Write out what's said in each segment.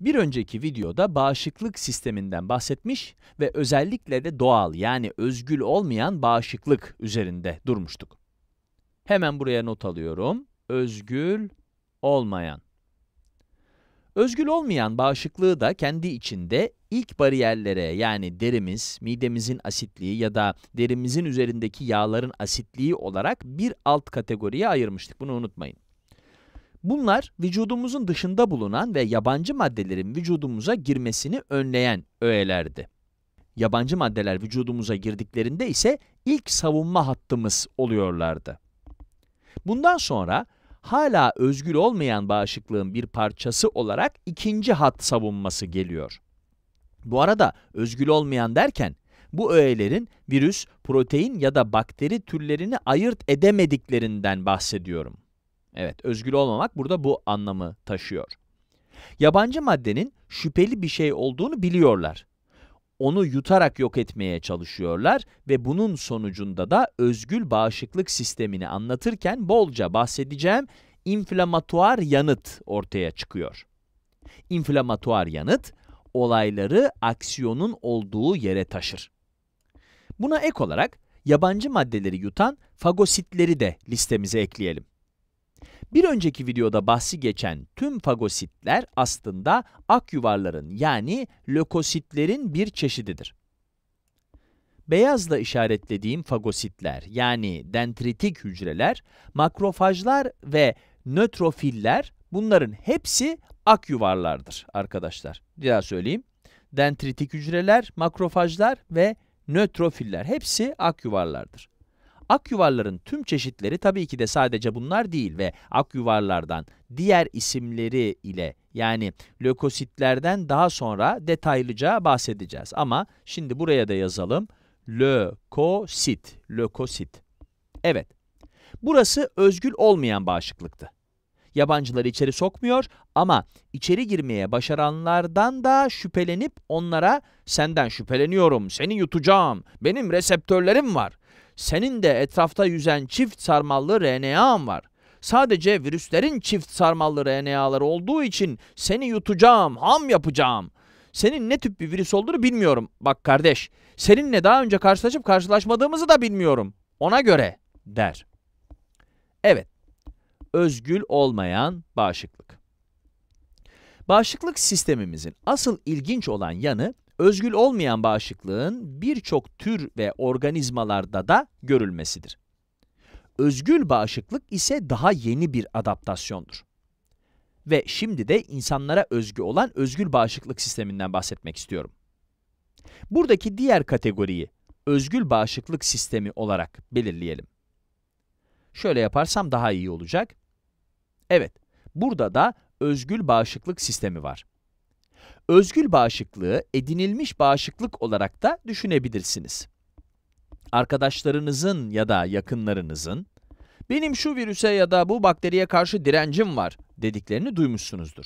Bir önceki videoda bağışıklık sisteminden bahsetmiş ve özellikle de doğal yani özgül olmayan bağışıklık üzerinde durmuştuk. Hemen buraya not alıyorum. Özgül olmayan. Özgül olmayan bağışıklığı da kendi içinde ilk bariyerlere yani derimiz, midemizin asitliği ya da derimizin üzerindeki yağların asitliği olarak bir alt kategoriye ayırmıştık. Bunu unutmayın. Bunlar vücudumuzun dışında bulunan ve yabancı maddelerin vücudumuza girmesini önleyen öğelerdi. Yabancı maddeler vücudumuza girdiklerinde ise ilk savunma hattımız oluyorlardı. Bundan sonra hala özgül olmayan bağışıklığın bir parçası olarak ikinci hat savunması geliyor. Bu arada özgül olmayan derken, bu öğelerin virüs, protein ya da bakteri türlerini ayırt edemediklerinden bahsediyorum. Evet, özgül olmamak burada bu anlamı taşıyor. Yabancı maddenin şüpheli bir şey olduğunu biliyorlar. Onu yutarak yok etmeye çalışıyorlar ve bunun sonucunda da özgül bağışıklık sistemini anlatırken bolca bahsedeceğim inflamatuar yanıt ortaya çıkıyor. İnflamatuar yanıt, olayları aksiyonun olduğu yere taşır. Buna ek olarak, yabancı maddeleri yutan fagositleri de listemize ekleyelim. Bir önceki videoda bahsi geçen tüm fagositler aslında ak yuvarların yani lökositlerin bir çeşididir. Beyazla işaretlediğim fagositler yani dendritik hücreler, makrofajlar ve nötrofiller bunların hepsi ak yuvarlardır arkadaşlar. Bir daha söyleyeyim. Dendritik hücreler, makrofajlar ve nötrofiller hepsi ak yuvarlardır. Ak yuvarların tüm çeşitleri tabii ki de sadece bunlar değil ve ak yuvarlardan diğer isimleri ile yani lökositlerden daha sonra detaylıca bahsedeceğiz. Ama şimdi buraya da yazalım. Lökosit, lökosit. Evet, burası özgül olmayan bağışıklıktı. Yabancıları içeri sokmuyor ama içeri girmeye başaranlardan da şüphelenip onlara senden şüpheleniyorum, seni yutacağım, benim reseptörlerim var senin de etrafta yüzen çift sarmallı RNA'n var. Sadece virüslerin çift sarmallı RNA'ları olduğu için seni yutacağım, ham yapacağım. Senin ne tip bir virüs olduğunu bilmiyorum. Bak kardeş, seninle daha önce karşılaşıp karşılaşmadığımızı da bilmiyorum. Ona göre der. Evet, özgül olmayan bağışıklık. Bağışıklık sistemimizin asıl ilginç olan yanı özgül olmayan bağışıklığın birçok tür ve organizmalarda da görülmesidir. Özgül bağışıklık ise daha yeni bir adaptasyondur. Ve şimdi de insanlara özgü olan özgül bağışıklık sisteminden bahsetmek istiyorum. Buradaki diğer kategoriyi özgül bağışıklık sistemi olarak belirleyelim. Şöyle yaparsam daha iyi olacak. Evet, burada da özgül bağışıklık sistemi var özgül bağışıklığı edinilmiş bağışıklık olarak da düşünebilirsiniz. Arkadaşlarınızın ya da yakınlarınızın, benim şu virüse ya da bu bakteriye karşı direncim var dediklerini duymuşsunuzdur.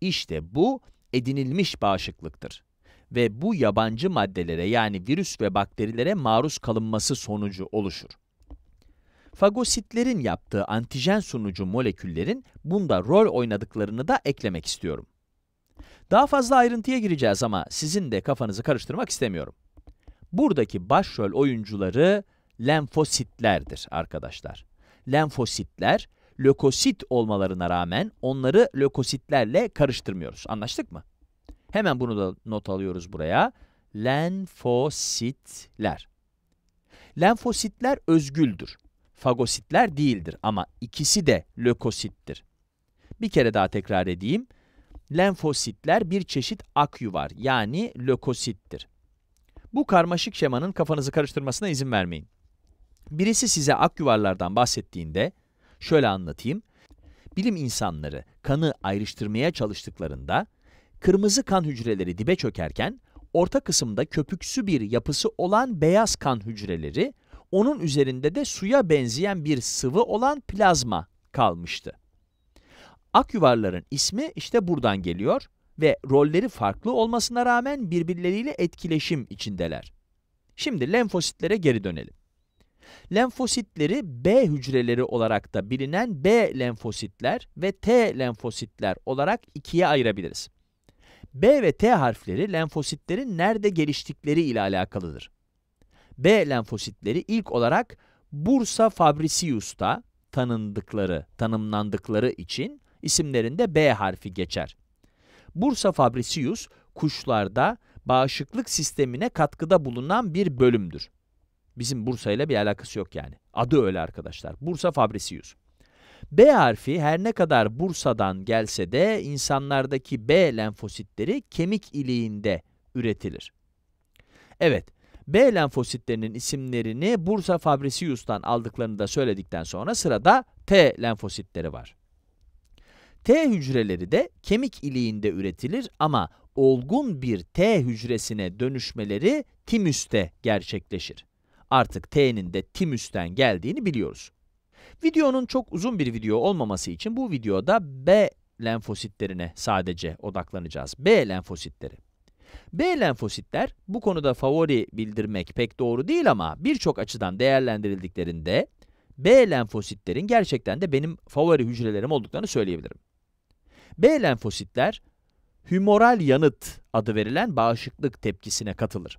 İşte bu edinilmiş bağışıklıktır ve bu yabancı maddelere yani virüs ve bakterilere maruz kalınması sonucu oluşur. Fagositlerin yaptığı antijen sunucu moleküllerin bunda rol oynadıklarını da eklemek istiyorum. Daha fazla ayrıntıya gireceğiz ama sizin de kafanızı karıştırmak istemiyorum. Buradaki başrol oyuncuları lenfositlerdir arkadaşlar. Lenfositler, lökosit olmalarına rağmen onları lökositlerle karıştırmıyoruz. Anlaştık mı? Hemen bunu da not alıyoruz buraya. Lenfositler. Lenfositler özgüldür. Fagositler değildir ama ikisi de lökosittir. Bir kere daha tekrar edeyim lenfositler bir çeşit aküvar yani lökosittir. Bu karmaşık şemanın kafanızı karıştırmasına izin vermeyin. Birisi size aküvarlardan bahsettiğinde, şöyle anlatayım, bilim insanları kanı ayrıştırmaya çalıştıklarında, kırmızı kan hücreleri dibe çökerken, orta kısımda köpüksü bir yapısı olan beyaz kan hücreleri, onun üzerinde de suya benzeyen bir sıvı olan plazma kalmıştı. Ak yuvarların ismi işte buradan geliyor ve rolleri farklı olmasına rağmen birbirleriyle etkileşim içindeler. Şimdi lenfositlere geri dönelim. Lenfositleri B hücreleri olarak da bilinen B lenfositler ve T lenfositler olarak ikiye ayırabiliriz. B ve T harfleri lenfositlerin nerede geliştikleri ile alakalıdır. B lenfositleri ilk olarak Bursa Fabricius'ta tanındıkları, tanımlandıkları için isimlerinde B harfi geçer. Bursa Fabricius, kuşlarda bağışıklık sistemine katkıda bulunan bir bölümdür. Bizim Bursa ile bir alakası yok yani. Adı öyle arkadaşlar. Bursa Fabricius. B harfi her ne kadar Bursa'dan gelse de insanlardaki B lenfositleri kemik iliğinde üretilir. Evet, B lenfositlerinin isimlerini Bursa Fabricius'tan aldıklarını da söyledikten sonra sırada T lenfositleri var. T hücreleri de kemik iliğinde üretilir ama olgun bir T hücresine dönüşmeleri timüste gerçekleşir. Artık T'nin de timüsten geldiğini biliyoruz. Videonun çok uzun bir video olmaması için bu videoda B lenfositlerine sadece odaklanacağız. B lenfositleri. B lenfositler, bu konuda favori bildirmek pek doğru değil ama birçok açıdan değerlendirildiklerinde B lenfositlerin gerçekten de benim favori hücrelerim olduklarını söyleyebilirim. B lenfositler hümoral yanıt adı verilen bağışıklık tepkisine katılır.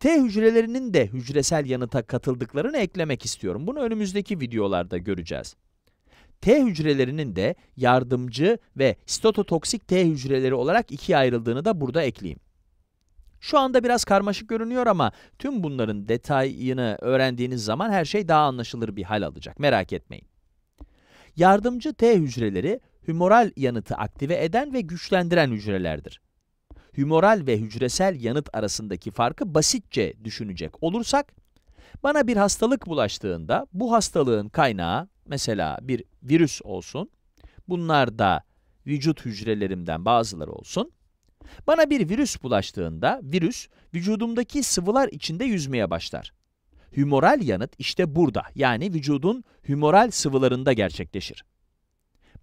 T hücrelerinin de hücresel yanıta katıldıklarını eklemek istiyorum. Bunu önümüzdeki videolarda göreceğiz. T hücrelerinin de yardımcı ve sitototoksik T hücreleri olarak ikiye ayrıldığını da burada ekleyeyim. Şu anda biraz karmaşık görünüyor ama tüm bunların detayını öğrendiğiniz zaman her şey daha anlaşılır bir hal alacak. Merak etmeyin. Yardımcı T hücreleri hümoral yanıtı aktive eden ve güçlendiren hücrelerdir. Hümoral ve hücresel yanıt arasındaki farkı basitçe düşünecek olursak, bana bir hastalık bulaştığında bu hastalığın kaynağı, mesela bir virüs olsun, bunlar da vücut hücrelerimden bazıları olsun, bana bir virüs bulaştığında virüs vücudumdaki sıvılar içinde yüzmeye başlar. Hümoral yanıt işte burada, yani vücudun hümoral sıvılarında gerçekleşir.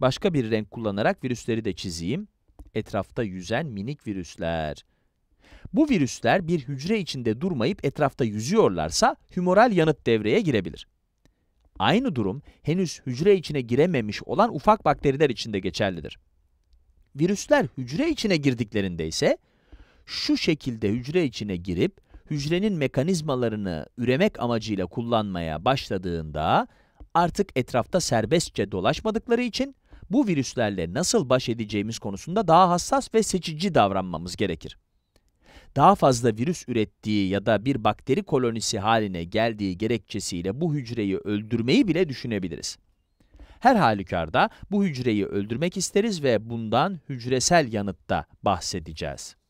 Başka bir renk kullanarak virüsleri de çizeyim. Etrafta yüzen minik virüsler. Bu virüsler bir hücre içinde durmayıp etrafta yüzüyorlarsa humoral yanıt devreye girebilir. Aynı durum henüz hücre içine girememiş olan ufak bakteriler için de geçerlidir. Virüsler hücre içine girdiklerinde ise şu şekilde hücre içine girip hücrenin mekanizmalarını üremek amacıyla kullanmaya başladığında artık etrafta serbestçe dolaşmadıkları için bu virüslerle nasıl baş edeceğimiz konusunda daha hassas ve seçici davranmamız gerekir. Daha fazla virüs ürettiği ya da bir bakteri kolonisi haline geldiği gerekçesiyle bu hücreyi öldürmeyi bile düşünebiliriz. Her halükarda bu hücreyi öldürmek isteriz ve bundan hücresel yanıtta bahsedeceğiz.